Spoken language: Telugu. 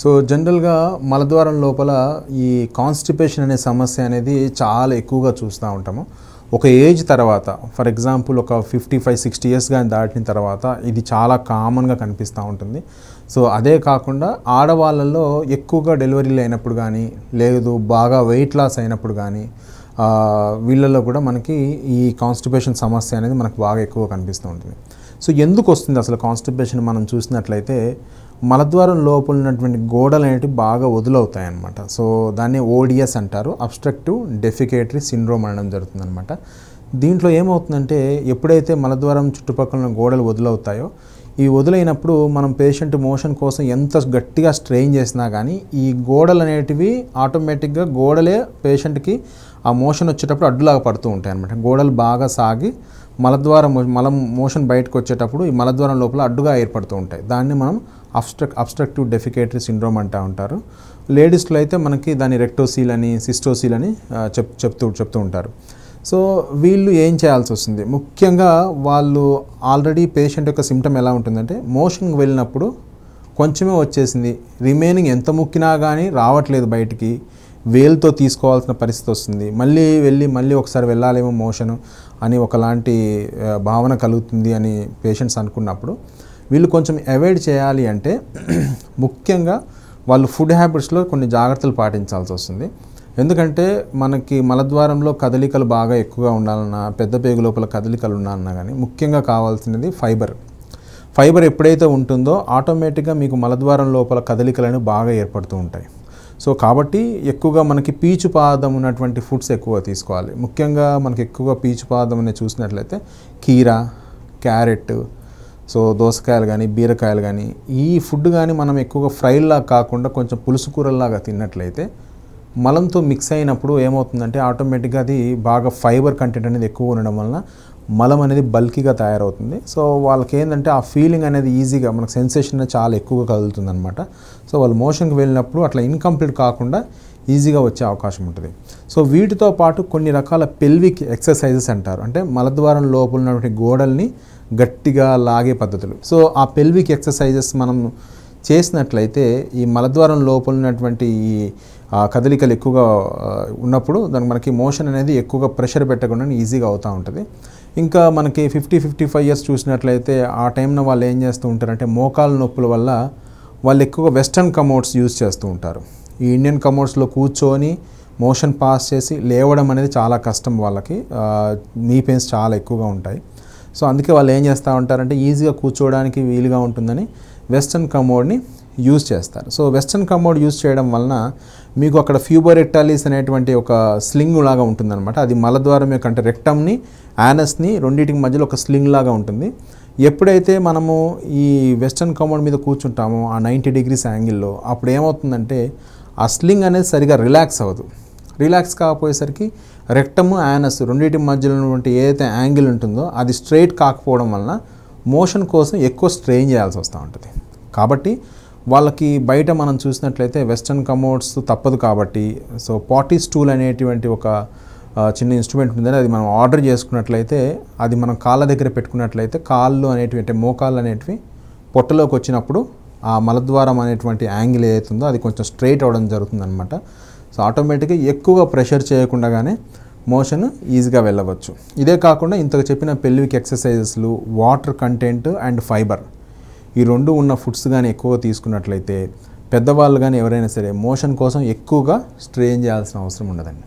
సో జనరల్గా మలద్వారం లోపల ఈ కాన్స్టిపేషన్ అనే సమస్య అనేది చాలా ఎక్కువగా చూస్తూ ఉంటాము ఒక ఏజ్ తర్వాత ఫర్ ఎగ్జాంపుల్ ఒక ఫిఫ్టీ ఫైవ్ సిక్స్టీ ఇయర్స్ కానీ దాటిన తర్వాత ఇది చాలా కామన్గా కనిపిస్తూ ఉంటుంది సో అదే కాకుండా ఆడవాళ్ళల్లో ఎక్కువగా డెలివరీలు అయినప్పుడు కానీ లేదు బాగా వెయిట్ లాస్ అయినప్పుడు కానీ వీళ్ళల్లో కూడా మనకి ఈ కాన్స్టిపేషన్ సమస్య అనేది మనకు బాగా ఎక్కువ కనిపిస్తూ ఉంటుంది సో ఎందుకు వస్తుంది అసలు కాన్స్టిపేషన్ మనం చూసినట్లయితే మలద్వారం లోపల ఉన్నటువంటి గోడలు అనేవి బాగా వదులవుతాయి అనమాట సో దాన్ని ఓడిఎస్ అంటారు అబ్స్ట్రక్టివ్ డెఫికేటరీ సిండ్రోమ్ అనడం జరుగుతుందనమాట దీంట్లో ఏమవుతుందంటే ఎప్పుడైతే మలద్వారం చుట్టుపక్కల గోడలు వదులవుతాయో ఈ వదిలైనప్పుడు మనం పేషెంట్ మోషన్ కోసం ఎంత గట్టిగా స్ట్రెయిన్ చేసినా కానీ ఈ గోడలు అనేటివి ఆటోమేటిక్గా గోడలే పేషెంట్కి ఆ మోషన్ వచ్చేటప్పుడు అడ్డులాగా పడుతూ ఉంటాయి అనమాట గోడలు బాగా సాగి మలద్వారం మలం మోషన్ బయటకు వచ్చేటప్పుడు ఈ మలద్వారం లోపల అడ్డుగా ఏర్పడుతూ ఉంటాయి దాన్ని మనం అబ్స్ట్రక్ అబ్స్ట్రక్టివ్ డెఫికేటరీ సిండ్రోమ్ అంటూ ఉంటారు లేడీస్లో అయితే మనకి దాని రెక్టోసీల్ అని సిస్టోసీల్ అని చెప్ చెప్తూ చెప్తూ ఉంటారు సో వీళ్ళు ఏం చేయాల్సి వస్తుంది ముఖ్యంగా వాళ్ళు ఆల్రెడీ పేషెంట్ యొక్క సిమ్టమ్ ఎలా ఉంటుందంటే మోషన్కి వెళ్ళినప్పుడు కొంచెమే వచ్చేసింది రిమైనింగ్ ఎంత ముక్కినా కానీ రావట్లేదు బయటికి వేలుతో తీసుకోవాల్సిన పరిస్థితి వస్తుంది మళ్ళీ వెళ్ళి మళ్ళీ ఒకసారి వెళ్ళాలేమో మోషన్ అని ఒకలాంటి భావన కలుగుతుంది అని పేషెంట్స్ అనుకున్నప్పుడు వీళ్ళు కొంచెం అవాయిడ్ చేయాలి అంటే ముఖ్యంగా వాళ్ళు ఫుడ్ హ్యాబిట్స్లో కొన్ని జాగ్రత్తలు పాటించాల్సి వస్తుంది ఎందుకంటే మనకి మలద్వారంలో కదలికలు బాగా ఎక్కువగా ఉండాలన్నా పెద్ద పేగు లోపల కదలికలు ఉండాలన్నా కానీ ముఖ్యంగా కావాల్సినది ఫైబర్ ఫైబర్ ఎప్పుడైతే ఉంటుందో ఆటోమేటిక్గా మీకు మలద్వారం లోపల కదలికలను బాగా ఏర్పడుతూ ఉంటాయి సో కాబట్టి ఎక్కువగా మనకి పీచు పాదం ఉన్నటువంటి ఫుడ్స్ ఎక్కువ తీసుకోవాలి ముఖ్యంగా మనకి ఎక్కువగా పీచు పాదం చూసినట్లయితే కీరా క్యారెట్ సో దోసకాయలు కానీ బీరకాయలు కానీ ఈ ఫుడ్ కానీ మనం ఎక్కువగా ఫ్రైల్లా కాకుండా కొంచెం పులుసు కూరల్లాగా తిన్నట్లయితే మలంతో మిక్స్ అయినప్పుడు ఏమవుతుందంటే ఆటోమేటిక్గా అది బాగా ఫైబర్ కంటెంట్ అనేది ఎక్కువ ఉండడం వలన మలం అనేది బల్కీగా తయారవుతుంది సో వాళ్ళకి ఏంటంటే ఆ ఫీలింగ్ అనేది ఈజీగా మనకు సెన్సేషన్ చాలా ఎక్కువగా కదులుతుంది అనమాట సో వాళ్ళు మోషన్కి వెళ్ళినప్పుడు అట్లా ఇన్కంప్లీట్ కాకుండా ఈజీగా వచ్చే అవకాశం ఉంటుంది సో వీటితో పాటు కొన్ని రకాల పెల్విక్ ఎక్సర్సైజెస్ అంటారు అంటే మలద్వారం లోపల ఉన్నటువంటి గోడల్ని గట్టిగా లాగే పద్ధతులు సో ఆ పెల్విక్ ఎక్సర్సైజెస్ మనం చేసినట్లయితే ఈ మలద్వారం లోపల ఉన్నటువంటి ఈ ఆ కదలికలు ఎక్కువగా ఉన్నప్పుడు దానికి మనకి మోషన్ అనేది ఎక్కువగా ప్రెషర్ పెట్టకుండా ఈజీగా అవుతూ ఉంటుంది ఇంకా మనకి ఫిఫ్టీ ఫిఫ్టీ ఫైవ్ ఇయర్స్ చూసినట్లయితే ఆ టైంన వాళ్ళు ఏం చేస్తూ ఉంటారంటే మోకాల నొప్పుల వల్ల వాళ్ళు ఎక్కువగా వెస్ట్రన్ కమోడ్స్ యూజ్ చేస్తూ ఉంటారు ఈ ఇండియన్ కమోడ్స్లో కూర్చొని మోషన్ పాస్ చేసి లేవడం అనేది చాలా కష్టం వాళ్ళకి మీ పెయిన్స్ చాలా ఎక్కువగా ఉంటాయి సో అందుకే వాళ్ళు ఏం చేస్తూ ఉంటారంటే ఈజీగా కూర్చోవడానికి వీలుగా ఉంటుందని వెస్ట్రన్ కమోడ్ని యూజ్ చేస్తారు సో వెస్ట్రన్ కమోడ్ యూజ్ చేయడం వలన మీకు అక్కడ ఫ్యూబోరెక్టాలిస్ అనేటువంటి ఒక స్లింగ్ లాగా ఉంటుందన్నమాట అది మలద్వారం యొక్క అంటే రెక్టమ్ని యానస్ని రెండింటికి మధ్యలో ఒక స్లింగ్ లాగా ఉంటుంది ఎప్పుడైతే మనము ఈ వెస్ట్రన్ కమోడ్ మీద కూర్చుంటామో ఆ నైంటీ డిగ్రీస్ యాంగిల్లో అప్పుడు ఏమవుతుందంటే ఆ స్లింగ్ అనేది సరిగా రిలాక్స్ అవ్వదు రిలాక్స్ కాకపోయేసరికి రెక్టము యానస్ రెండింటి మధ్యలో ఉన్నటువంటి ఏదైతే యాంగిల్ ఉంటుందో అది స్ట్రైట్ కాకపోవడం వలన మోషన్ కోసం ఎక్కువ స్ట్రెయిన్ చేయాల్సి వస్తూ ఉంటుంది కాబట్టి వాళ్ళకి బయట మనం చూసినట్లయితే వెస్ట్రన్ కమోడ్స్ తప్పదు కాబట్టి సో పాటీ స్టూల్ అనేటువంటి ఒక చిన్న ఇన్స్ట్రుమెంట్ ఉందని అది మనం ఆర్డర్ చేసుకున్నట్లయితే అది మనం కాళ్ళ దగ్గర పెట్టుకున్నట్లయితే కాళ్ళు అనేటివి అంటే మోకాళ్ళు అనేటివి పొట్టలోకి వచ్చినప్పుడు ఆ మలద్వారం అనేటువంటి యాంగిల్ ఏదైతుందో అది కొంచెం స్ట్రైట్ జరుగుతుంది అనమాట సో ఆటోమేటిక్గా ఎక్కువగా ప్రెషర్ చేయకుండానే మోషన్ ఈజీగా వెళ్ళవచ్చు ఇదే కాకుండా ఇంతకు చెప్పిన పెళ్ళికి ఎక్సర్సైజెస్లు వాటర్ కంటెంట్ అండ్ ఫైబర్ ఈ రెండు ఉన్న ఫుడ్స్ కానీ ఎక్కువగా తీసుకున్నట్లయితే పెద్దవాళ్ళు కానీ ఎవరైనా సరే మోషన్ కోసం ఎక్కువగా స్ట్రెయిన్ చేయాల్సిన అవసరం ఉండదండి